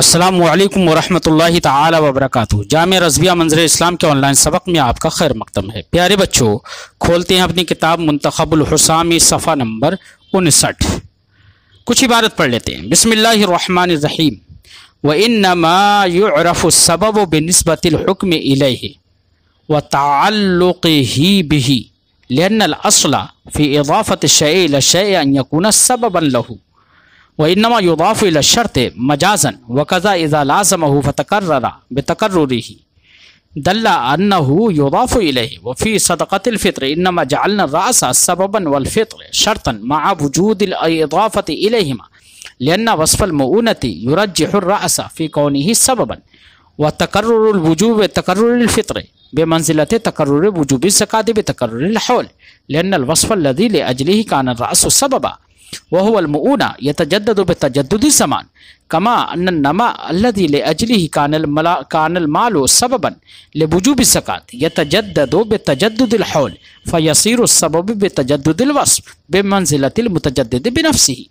अस्सलाम वालेकुम वरहमतुल्लाहि ताला वबरकातु जाम रजबिया मंजर इस्लाम के ऑनलाइन सबक में आपका खैर मकदम है प्यारे बच्चों खोलते हैं अपनी किताब मंतखबुलहसामी सफ़ा नंबर उनसठ कुछ इबारत पढ़ लेते हैं बसमीम व इन नमाफ़ुसबब बनस्बतम व ताल्लुक़ ही बिही लन्नअसला फ़ी इदाफ़त शे लशे यकून सबबन लहू وإنما يضاف إلى الشرط مجازا وكذا إذا لازمه فتكرر بتكرره دل أنه يضاف إليه وفي صدقة الفطر إنما جعلنا الرأس سببا والفطر شرطا مع وجود الإضافة إليهما لأن وصف المؤونة يرجح الرأس في كونه سببا وتكرر الوجوب تكرر الفطر بمنزلة تكرر وجوب الزكاة بتكرر الحول لأن الوصف الذي لأجله كان الرأس سببا وهو المؤونة يتجدد بتجدد الزمان كما أن النماء الذي لأجله كان, الملا كان المال سببا لوجوب الزكاة يتجدد بتجدد الحول فيصير السبب بتجدد الوصف بمنزلة المتجدد بنفسه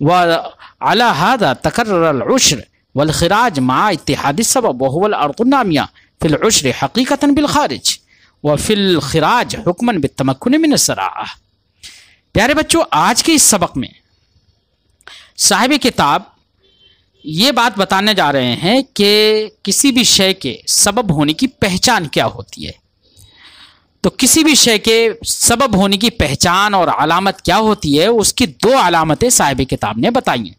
وعلى هذا تكرر العشر والخراج مع اتحاد السبب وهو الأرض النامية في العشر حقيقة بالخارج وفي الخراج حكما بالتمكن من الزراعة प्यारे बच्चों आज के इस सबक में साहिब किताब ये बात बताने जा रहे हैं कि किसी भी शय के सबब होने की पहचान क्या होती है तो किसी भी शय के सबब होने की पहचान और अलामत क्या होती है उसकी दो अलामतें साहिब किताब ने बताई हैं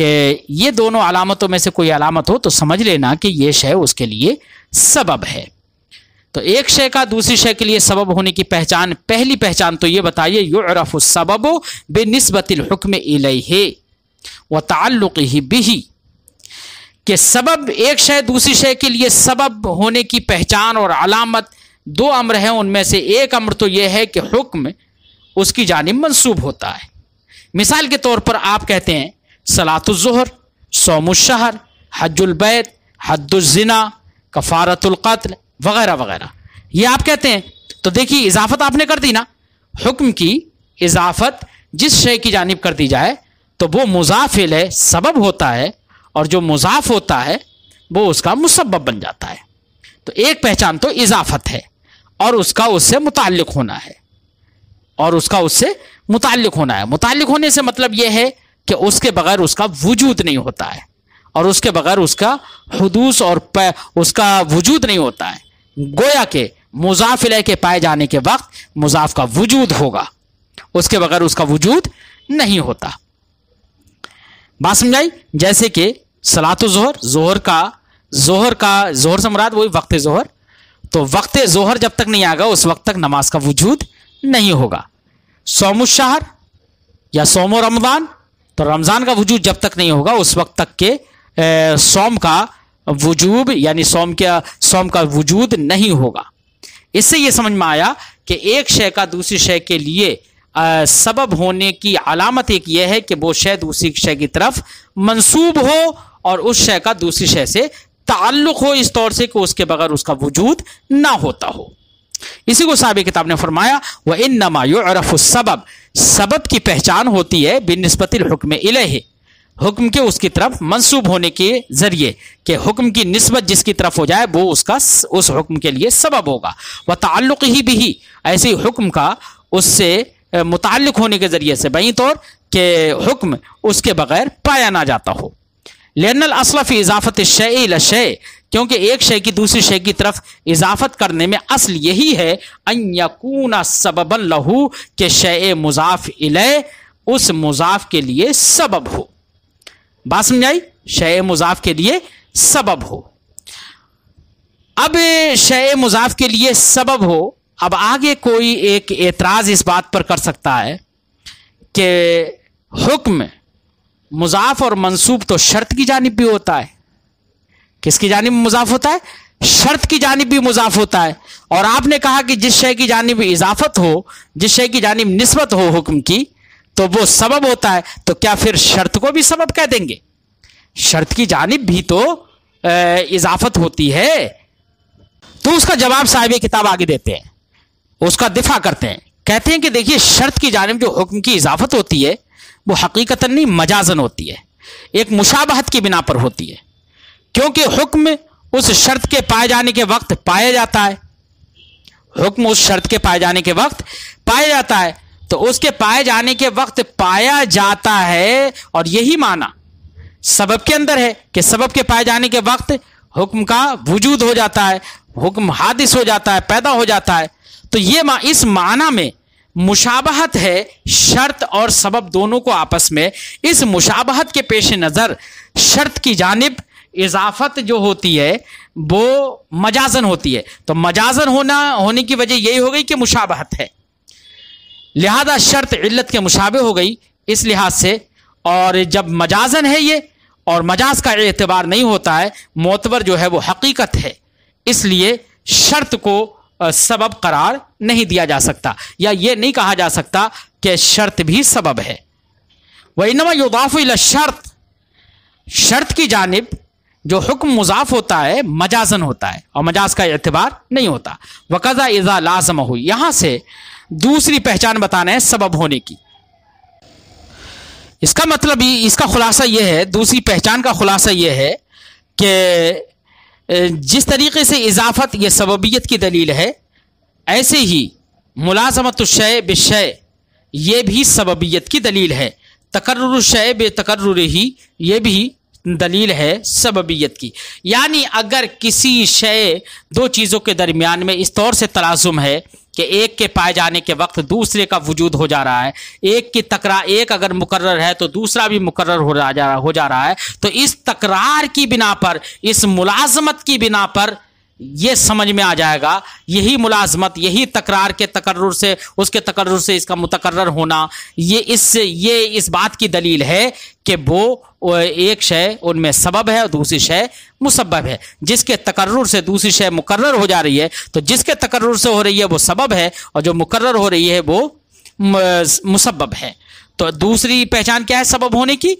कि ये दोनों अलामतों में से कोई अलामत हो तो समझ लेना कि ये शय उसके लिए सबब है तो एक शय का दूसरी शय के लिए सबब होने की पहचान पहली पहचान तो ये बताइए युरफ सबब बेनस्बतिल हुक्म इलहे व ताल्लुक ही बिही के सबब एक शय दूसरी शय के लिए सबब होने की पहचान और अलामत दो अम्र हैं उनमें से एक अम्र तो यह है कि हुक्म उसकी जानब मनसूब होता है मिसाल के तौर पर आप कहते हैं सलातुलजहर सोमुशहर हजुलबैत हद्दुलजना कफ़ारतुल्क़त्ल वगैरह वगैरह ये आप कहते हैं तो देखिए इजाफत आपने कर दी ना हुक्म की इजाफत जिस शय की जानब कर दी जाए तो वो मुजाफिल है सबब होता है और जो मुजाफ होता है वो उसका मुसबब बन जाता है तो एक पहचान तो इजाफत है और उसका उससे मुतल होना है और उसका उससे मुतल होना है मुतल होने से मतलब यह है कि उसके बगैर उसका वजूद नहीं होता है और उसके बगैर उसका हदूस और उसका वजूद नहीं होता है गोया के मुजाफिल के पाए जाने के वक्त मुजाफ का वजूद होगा उसके बगैर उसका वजूद नहीं होता बात समझाई जैसे कि सलातो जहर जोहर का जोहर का जोहर से मुराद वही वक्त जोहर तो वक्त जोहर जब तक नहीं आएगा उस वक्त तक नमाज का वजूद नहीं होगा सोम शहर या सोमो रमज़ान तो रमज़ान का वजूद जब तक नहीं होगा उस वक्त तक के सोम का वजूब यानी सोम का सोम का वजूद नहीं होगा इससे यह समझ में आया कि एक शय का दूसरी शय के लिए सबब होने की अलामत एक यह है कि वो शय दूसरी शय की तरफ मंसूब हो और उस शय का दूसरी शय से ताल्लुक हो इस तौर से कि उसके बगैर उसका वजूद ना होता हो इसी को साहब किताब ने फरमाया वह इन नमायो अरफ सबब सबब की पहचान होती है बिनस्बतिल हुक्म है हुक्म के उसकी तरफ मंसूब होने के जरिए कि हुक्म की नस्बत जिसकी तरफ हो जाए वो उसका उस हुक्म के लिए सबब होगा वह ताल्लुक ही भी ऐसे हुक्म का उससे मुतक होने के ज़रिए से बई तौर के हुक्म उसके बगैर पाया ना जाता हो लेनल असलफ़ इजाफ़त शे शे क्योंकि एक शे की दूसरी शे की तरफ इजाफत करने में असल यही है अन्यकूना सबबन लहू के शे मुजाफ इले उस मुजाफ के लिए सबब हो बात समझ आई शय मुजाफ के लिए सबब हो अब शय मुजाफ के लिए सबब हो अब आगे कोई एक एतराज इस बात पर कर सकता है कि हुक्म मुजाफ और मंसूब तो शर्त की जानब भी होता है किसकी जानब मुजाफ होता है शर्त की जानब भी मुजाफ होता है और आपने कहा कि जिस शय की जानब इजाफत हो जिस शय की जानब नस्बत हो हुक्म की तो वो सबब होता है तो क्या फिर शर्त को भी सबब कह देंगे शर्त की जानब भी तो इजाफत होती है तो उसका जवाब साहिब किताब आगे देते हैं उसका दिफा करते हैं कहते हैं कि देखिए शर्त की जानब जो हुक्म की इजाफत होती है वो हकीकता नहीं मजाजन होती है एक मुशाबहत की बिना पर होती है क्योंकि हुक्म उस शर्त के पाए जाने के वक्त पाया जाता है हुक्म उस शर्त के पाए जाने के वक्त पाया जाता है तो उसके पाए जाने के वक्त पाया जाता है और यही माना सबब के अंदर है कि सबब के पाए जाने के वक्त हुक्म का वजूद हो जाता है हुक्म हादिस हो जाता है पैदा हो जाता है तो ये मा, इस माना में मुशाबहत है शर्त और सबब दोनों को आपस में इस मुशाबहत के पेश नज़र शर्त की जानब इजाफत जो होती है वो मजाजन होती है तो मजाजन होना होने की वजह यही हो गई कि मुशाबहत है लिहाजा शर्त इल्लत के मुशाबे हो गई इस लिहाज से और जब मजाजन है ये और मजाज का एतबार नहीं होता है मोतबर जो है वो हकीकत है इसलिए शर्त को सबब करार नहीं दिया जा सकता या ये नहीं कहा जा सकता कि शर्त भी सबब है इनमा युदाफ़ शर्त शर्त की जानब जो हुक्म मुजाफ होता है मजाजन होता है और मजाज का एतबार नहीं होता वकज़ा इज़ा लाजम हुई यहाँ से दूसरी पहचान बताना है सबब होने की इसका मतलब ही इसका खुलासा यह है दूसरी पहचान का खुलासा यह है कि जिस तरीके से इजाफत यह सबबियत की दलील है ऐसे ही मुलाजमत शय बशय ये भी सबबियत की दलील है तकर्र शय बे तकर्र ही ये भी दलील है सबबियत की यानी अगर किसी शय दो चीज़ों के दरमियान में इस तौर से तलाजुम है कि एक के पाए जाने के वक्त दूसरे का वजूद हो जा रहा है एक की तकरार एक अगर मुकर्र है तो दूसरा भी मुकर्र हो जा रहा हो जा रहा है तो इस तकरार की बिना पर इस मुलाजमत की बिना पर ये समझ में आ जाएगा यही मुलाजमत यही तकरार के तकर से उसके तकर से इसका मुतकर होना ये इस ये इस बात की दलील है कि वो एक शय उनमें सबब है और दूसरी शय मुसबब है जिसके तकर्र से दूसरी शय मुकर हो जा रही है तो जिसके तकर्र से हो रही है वो सबब है और जो मुकर्र हो रही है वो मुसबब है तो दूसरी पहचान क्या है सबब होने की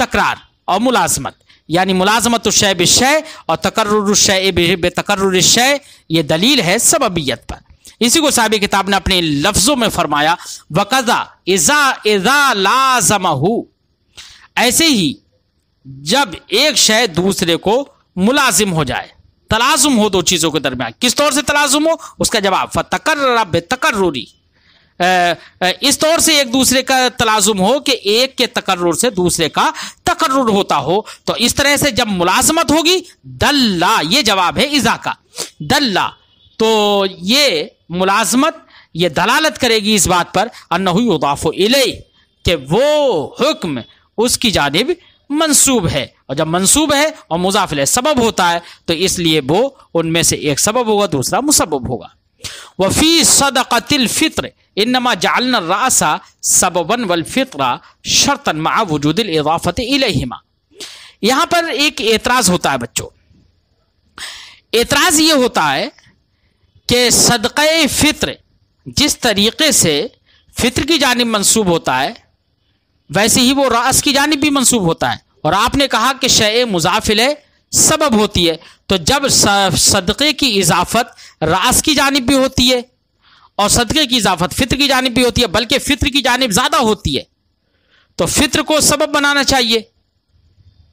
तकरार और मुलाजमत यानी मुलाजमत शय बिशय और तकर्रशय शय ये दलील है सबबियत पर इसी को साहब किताब ने अपने लफ्जों में फरमाया वकदा इजा इजा लाजम ऐसे ही जब एक शय दूसरे को मुलाजिम हो जाए तलाजुम हो दो चीज़ों के दरमियान किस तौर से तलाजुम हो उसका जवाब तकर्र बेतकर्री इस तौर से एक दूसरे का तलाजुम हो कि एक के तकर्र से दूसरे का तकर्र होता हो तो इस तरह से जब मुलाजमत होगी दल्ला ये जवाब है इजा का दल्ला तो ये मुलाजमत ये दलालत करेगी इस बात पर अन्नहुदाफ़ो इले कि वो हुक्म उसकी जानब मंसूब है और जब मंसूब है और मुजाफिल सबब होता है तो इसलिए वो उनमें से एक सबब होगा दूसरा मुसब होगा वफ़ी सदक़तिलफ़ित्र इनमा जालना रासा सबबन वलफ़ित्रा शर्तन मा वजूदिलफ़त इलहिमा यहाँ पर एक एतराज़ होता है बच्चों एतराज़ ये होता है कि सदक़ फ़ित्र जिस तरीके से फित्र की जानब मनसूब होता है वैसे ही वो रास की जानब भी मनसूब होता है और आपने कहा कि शय मुजाफिल है सबब होती है तो जब सदक़े की इजाफत रास की जानब भी होती है और सदक़े की इजाफत फित्र की जानब भी होती है बल्कि फित्र की जानब ज़्यादा होती है तो फित्र को सबब बनाना चाहिए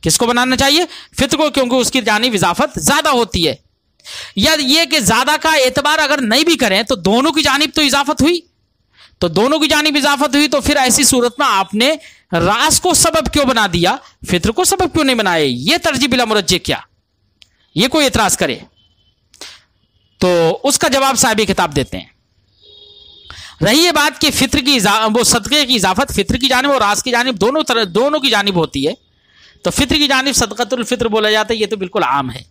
किसको बनाना चाहिए फित्र को क्योंकि उसकी जानब इजाफत ज़्यादा होती है या ये कि ज़्यादा का एतबार अगर नहीं भी करें तो दोनों की जानब तो इजाफत हुई तो दोनों की जानब इजाफत हुई तो फिर ऐसी सूरत में आपने रास को सबब क्यों बना दिया फित्र को सबब क्यों नहीं बनाए ये तरजीह बिला मुरजे क्या ये कोई इतराज करे तो उसका जवाब साहब किताब देते हैं रही है बात कि फित्र की वो सदक़े की इजाफत फित्र की जानब और रास की जानब दोनों तरह दोनों की जानब होती है तो फित्र की जानब सदक़तुल्फ़ित्र बोला जाता है ये तो बिल्कुल आम है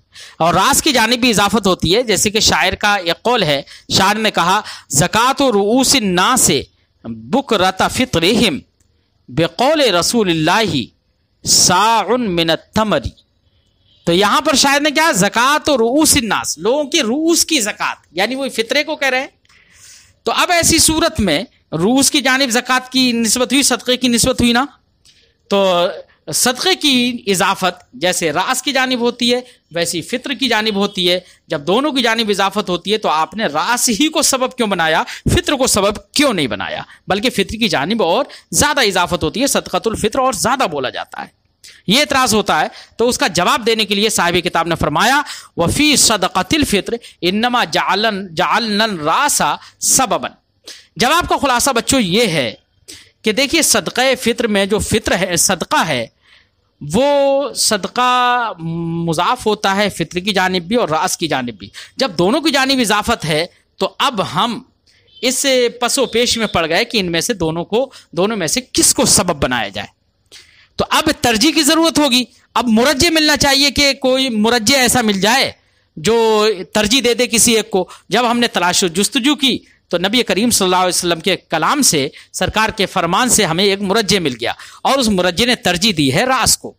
और रास की जानब भी इजाफत होती है जैसे कि शायर का एक कौल है शायर ने कहा जक़ात रूस ना से बुक रता फित्र हिम बेकौल रसूल साउन मिनतमरी तो यहां पर शायद ने क्या जक़ात और रूस नास लोगों की रूस की जक़ात यानी वो फितरे को कह रहे हैं तो अब ऐसी सूरत में रूस की जानब जक़ात की नस्बत हुई सदक़े की नस्बत हुई ना तो सदक़े की इजाफ़त जैसे रास की जानब होती है वैसी फ़ितर की जानब होती है जब दोनों की जानब इजाफ़त होती है तो आपने रास ही को सबब क्यों बनाया फितर को सबब क्यों नहीं बनाया बल्कि फितर की जानब और ज़्यादा इजाफ़त होती है सदक़तुल्फ़ित्र और ज़्यादा बोला जाता है ये इतराज़ होता है तो उसका जवाब देने के लिए साहिब किताब ने फरमाया वफ़ी सदक़तलफ़ित्र इनमा जालन जालन रासा सबबन जवाब का खुलासा बच्चों ये है कि देखिए सदक़ फ़ित्र में जो फ़ित्र है सदका है वो सदका मुजाफ होता है फ़ित्र की जानब भी और रास की जानब भी जब दोनों की जानब इजाफत है तो अब हम इस पसो पेश में पड़ गए कि इनमें से दोनों को दोनों में से किसको सबब बनाया जाए तो अब तरजीह की ज़रूरत होगी अब मुरजे मिलना चाहिए कि कोई मुरजे ऐसा मिल जाए जो तरजीह दे दे किसी एक को जब हमने तलाश जस्तजू की तो नबी करीम सल्लल्लाहु अलैहि वसल्लम के कलाम से सरकार के फरमान से हमें एक मुरजे मिल गया और उस मुरजे ने तरजीह दी है रास को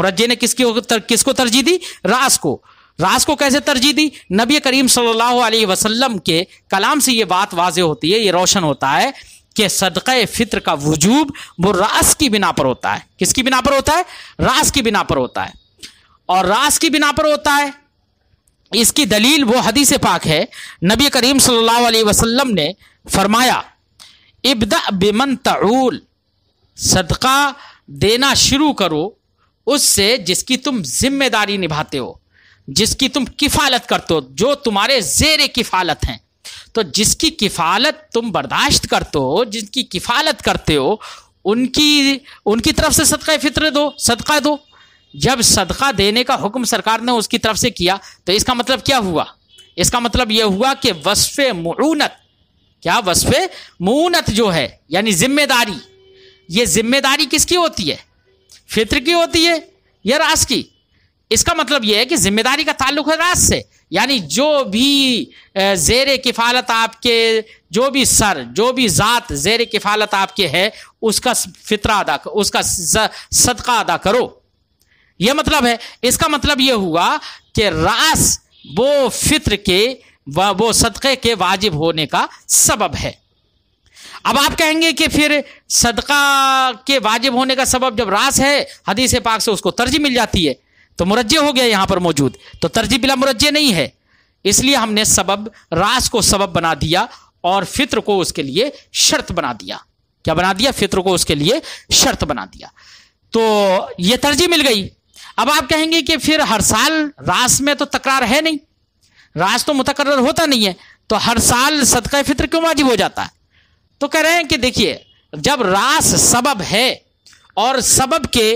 मुरजे ने किसकी तर, किसको तरजीह दी रास को रास को कैसे तरजीह दी नबी करीम सल्लल्लाहु अलैहि वसल्लम के कलाम से ये बात वाज होती है ये रोशन होता है कि सदक़ फित्र का वजूब वो रास की बिना पर होता है किसकी बिना पर होता है रास की बिना पर होता है और रास की बिना पर होता है इसकी दलील वो हदीस पाक है नबी करीम सल्लल्लाहु अलैहि वसल्लम ने फरमाया इब्दा बिमन तऊल सदका देना शुरू करो उससे जिसकी तुम जिम्मेदारी निभाते हो जिसकी तुम किफ़ालत करते हो जो तुम्हारे जेर किफ़ालत हैं तो जिसकी किफ़ालत तुम बर्दाश्त करते हो जिसकी किफ़ालत करते हो उनकी उनकी तरफ से सदका फितर दो सदका दो जब सदका देने का हुक्म सरकार ने उसकी तरफ से किया तो इसका मतलब क्या हुआ इसका मतलब यह हुआ कि वसफ़ मूनत क्या वसफ़ मूनत जो है यानी जिम्मेदारी ये जिम्मेदारी किसकी होती है फित्र की होती है या रास की इसका मतलब यह है कि जिम्मेदारी का ताल्लुक है रास से यानी जो भी जेर किफ़ालत आपके जो भी सर जो भी ज़ात जेर किफ़ालत आपके है उसका फितरा अदा उसका सदका अदा करो यह मतलब है इसका मतलब यह हुआ कि रास वो फित्र के वो सदक़े के वाजिब होने का सबब है अब आप कहेंगे कि फिर सदका के वाजिब होने का सबब जब रास है हदीस पाक से उसको तरजीह मिल जाती है तो मुरज्जे हो गया यहां पर मौजूद तो तरजीह बिला मुरज्जे नहीं है इसलिए हमने सबब रास को सबब बना दिया और फित्र को उसके लिए शर्त बना दिया क्या बना दिया फित्र को उसके लिए शर्त बना दिया तो ये तरजीह मिल गई अब आप कहेंगे कि फिर हर साल रास में तो तकरार है नहीं रास तो मुतकर होता नहीं है तो हर साल सदका फित्र क्यों वाजिब हो जाता है तो कह रहे हैं कि देखिए जब रास सबब है और सबब के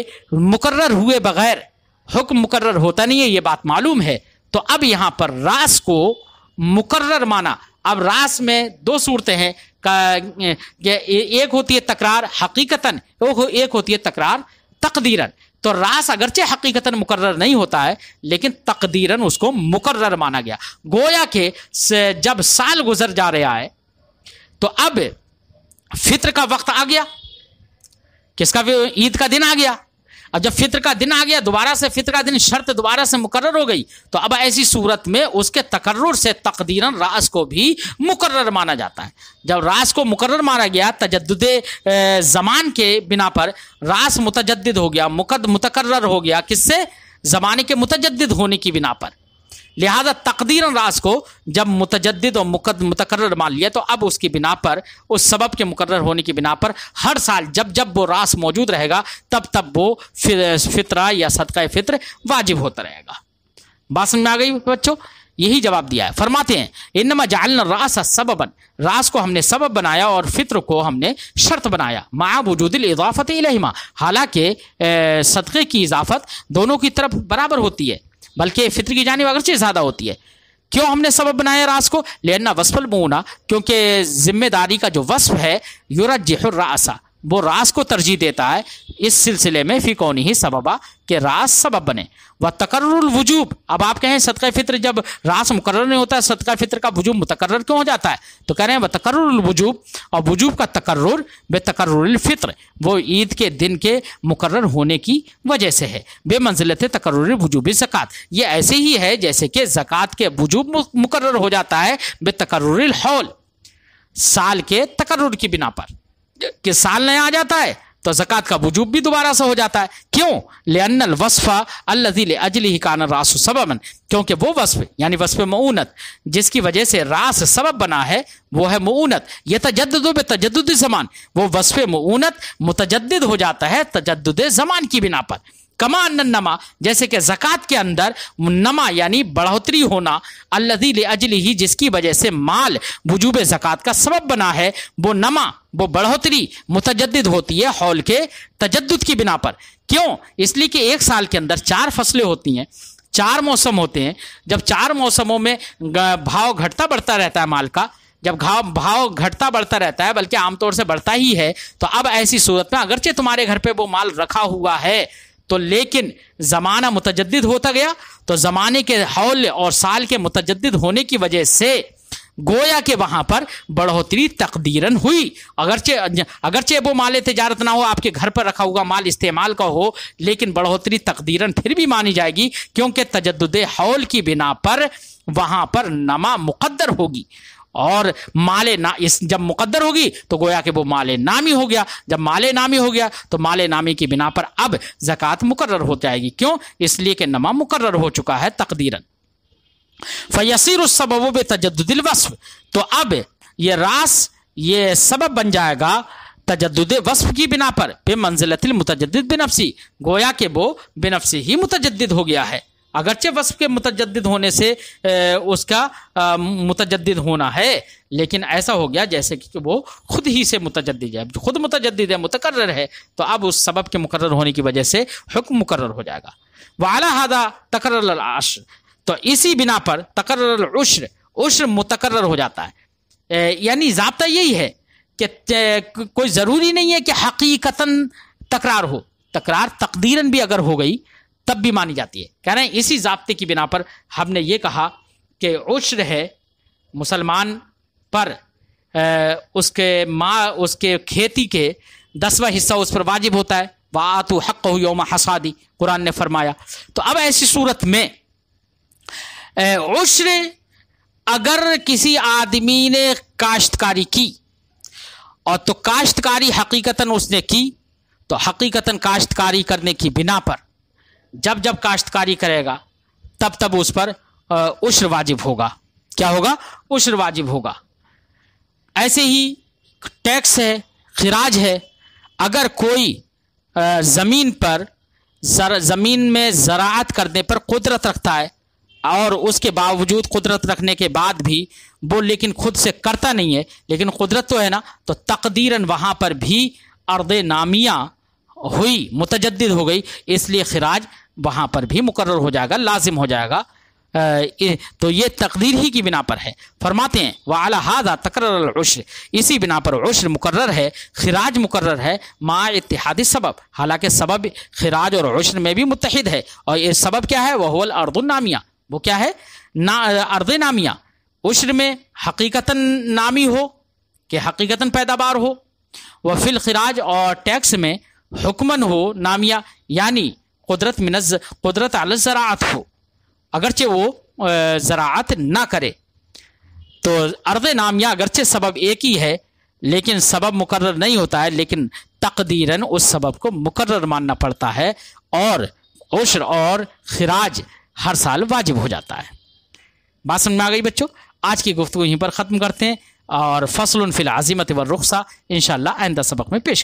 मुकर्र हुए बगैर हुक्म मुकर्र होता नहीं है ये बात मालूम है तो अब यहां पर रास को मुकर्र माना अब रास में दो सूरतें हैं एक होती है तकरार हकीकतन एक होती है तकरार तकदीरन तो रास अगरचे हकीकता मुकर्र नहीं होता है लेकिन तकदीरन उसको मुकर्र माना गया गोया के जब साल गुजर जा रहा है तो अब फित्र का वक्त आ गया किसका ईद का दिन आ गया अब जब फित्र का दिन आ गया दोबारा से फित्र का दिन शर्त दोबारा से मुकर्र हो गई तो अब ऐसी सूरत में उसके तकर्र से तकदीरन रास को भी मुकर्र माना जाता है जब रास को मुकर्र माना गया तजद ज़मान के बिना पर रास मुतजद हो गया मुकद मुतकर हो गया किससे ज़माने के मुतजद होने की बिना पर लिहाजा तकदीर राज को जब मुतजद और मुकद मुतकर मान लिया तो अब उसकी बिना पर उस सबब के मुकर होने की बिना पर हर साल जब जब वो रास मौजूद रहेगा तब तब वो फितरा या सदका फितर वाजिब होता रहेगा बात समझ में आ गई बच्चों यही जवाब दिया है फरमाते हैं इनमा जालन रास सबबन रास को हमने सबब बनाया और फितर को हमने शर्त बनाया मा वजूदिल इजाफत हालांकि सदक़े की इजाफत दोनों की तरफ बराबर होती है बल्कि फितर की जानब अगरचे ज़्यादा होती है क्यों हमने सबब बनाया रास को लेना वसफल मुना क्योंकि जिम्मेदारी का जो वसफ है युरा जहर रासा वो रास को तरजीह देता है इस सिलसिले में फिकोनी ही सबबा के रास सबब बने व तकर्रुल वजूब अब आप कहें सदका फित्र जब रास मुकर नहीं होता सदका फित्र का वजूब मुतकर क्यों हो जाता है तो कह रहे हैं व तकर्रुल वजूब और वजूब का तकर्र बे तकर्रुल फित्र वो ईद के दिन के मुकर होने की वजह से है मंजिलत तकर्र वजूब जकात ये ऐसे ही है जैसे कि जक़़ात के वजूब मुकर हो जाता है बे तकर्रुल हौल साल के तकर्र की बिना पर कि साल नया आ जाता है तो जक़ात का वजूब भी दोबारा से हो जाता है क्यों लेअनल वसफ़ा अल्लजील अजली कान रास सबमन क्योंकि वो वसफ़ यानी वसफ़ मऊनत जिसकी वजह से रास सबब बना है वो है मऊनत ये तजद तजद ज़मान वो वसफ़ मऊनत मुतजद हो जाता है तजद ज़मान की बिना पर कमा अन्न नमा जैसे कि जक़ात के अंदर नमा यानी बढ़ोतरी होना अल्लदी अजली ही जिसकी वजह से माल वजूब जक़ात का सबब बना है वो नमा वो बढ़ोतरी मुतजद होती है हौल के तजद की बिना पर क्यों इसलिए कि एक साल के अंदर चार फसलें होती हैं चार मौसम होते हैं जब चार मौसमों में भाव घटता बढ़ता रहता है माल का जब घाव भाव घटता बढ़ता रहता है बल्कि आमतौर से बढ़ता ही है तो अब ऐसी सूरत में अगरचे तुम्हारे घर पे वो माल रखा हुआ है तो लेकिन ज़माना मुतजद होता गया तो ज़माने के हौल और साल के मुतजद होने की वजह से गोया के वहाँ पर बढ़ोतरी तकदीरन हुई अगरचे अगरचे वो माल तजारत ना हो आपके घर पर रखा हुआ माल इस्तेमाल का हो लेकिन बढ़ोतरी तकदीरन फिर भी मानी जाएगी क्योंकि तजद हौल की बिना पर वहाँ पर नमा मुकद्दर होगी और माले ना इस जब मुकद्दर होगी तो गोया कि वो माले नामी हो गया जब माले नामी हो गया तो माले नामी की बिना पर अब जक़ात मुकर्र हो जाएगी क्यों इसलिए कि नमा मुकर्र हो चुका है तकदीरन फ़यसर उस सबब तजदलवस्फ तो अब ये रास ये सबब बन जाएगा तजद वस्फ की बिना पर बे मंजिलतिल मुतजद बिनफसी गोया के वो बिनफसी ही मुतजद हो गया है अगरचे वस्फ के मुतजद होने से उसका मुतजद होना है लेकिन ऐसा हो गया जैसे कि वो खुद ही से मुतजद है खुद मुतजद है मुतकर है तो अब उस सबब के मुकर होने की वजह से हुक्म मुकर हो जाएगा वाला हादा तकर तो इसी बिना पर तकर उश्र मुतकर हो जाता है यानी जबता यही है कि कोई ज़रूरी नहीं है कि हकीकता तकरार हो तकरार तकदीरन भी अगर हो गई तब भी मानी जाती है कह रहे हैं इसी जबते की बिना पर हमने ये कहा कि उश्र है मुसलमान पर ए, उसके माँ उसके खेती के दसवा हिस्सा उस पर वाजिब होता है वातु हक हो योम हसादी कुरान ने फरमाया तो अब ऐसी सूरत में उश्र अगर किसी आदमी ने काश्तकारी की और तो काश्तकारी हकीकतन उसने की तो हकीकता काश्तकारी करने की बिना पर जब जब काश्तकारी करेगा तब तब उस पर उश्र वाजिब होगा क्या होगा उश्र वाजिब होगा ऐसे ही टैक्स है खराज है अगर कोई ज़मीन पर जर, ज़मीन में ज़रात करने पर कुदरत रखता है और उसके बावजूद कुदरत रखने के बाद भी वो लेकिन खुद से करता नहीं है लेकिन कुदरत तो है ना तो तकदीरन वहाँ पर भी अर्द नामिया हुई मुतजद हो गई इसलिए खराज वहाँ पर भी मुकर हो जाएगा लाजिम हो जाएगा तो ये तकदीर ही की बिना पर है फरमाते हैं वह अला हादा तकर्रश्र इसी बिना पर उश्र मुकर है खराज मुकर है माँ इतिहादी सबब हालांकि सबब खराज और उश्र में भी मुतहद है और ये सबब क्या है वह अर्दुलनामिया वो क्या है ना अर्द नामिया उश्र में हकीकता नामी हो कि हकीकता पैदावार हो वह फिल खराज और टैक्स में हुक्मन हो नामिया यानी कुदरत मिन कुदरत आल ज़रात हो अगरचे वो ज़रात ना करे तो अर्द नामिया अगरचे सबब एक ही है लेकिन सबब मुकर्र नहीं होता है लेकिन तकदीरन उस सबब को मुकर्र मानना पड़ता है और उश्र और खराज हर साल वाजिब हो जाता है बात समझ में आ गई बच्चों आज की गुफ्तु यहीं पर ख़त्म करते हैं और फसल फिल आज़ीमत व रुखसा इन आइंदा सबक में पेश